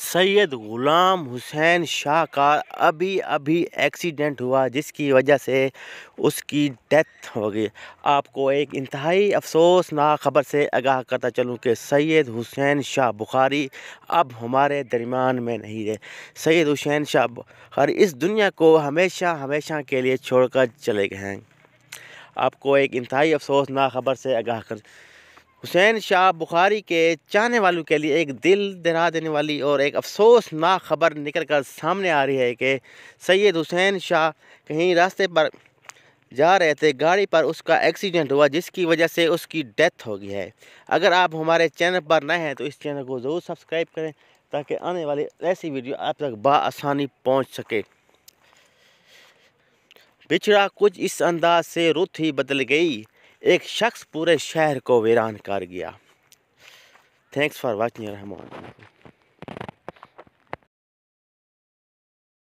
सैयद ग़ुलाम हुसैन शाह का अभी अभी एक्सीडेंट हुआ जिसकी वजह से उसकी डेथ हो गई आपको एक इंतहाई अफसोसनाक ख़बर से आगाह करता चलूँ कि सैयद हुसैन शाह बुखारी अब हमारे दरमियान में नहीं रहे सैयद हुसैन शाह बुखारी इस दुनिया को हमेशा हमेशा के लिए छोड़कर चले गए हैं आपको एक इंतहाई अफसोसनाक ख़बर से आगाह कर हुसैन शाह बुखारी के चाहने वालों के लिए एक दिल दहरा देने वाली और एक अफसोसनाक खबर निकल कर सामने आ रही है कि सैयद हुसैन शाह कहीं रास्ते पर जा रहे थे गाड़ी पर उसका एक्सीडेंट हुआ जिसकी वजह से उसकी डेथ हो गई है अगर आप हमारे चैनल पर नए हैं तो इस चैनल को ज़रूर सब्सक्राइब करें ताकि आने वाली ऐसी वीडियो आप तक बसानी पहुँच सके पिछड़ा कुछ इस अंदाज से रुत ही बदल गई एक शख्स पूरे शहर को वीरान कर गया थैंक्स फॉर वॉचिंग रहमान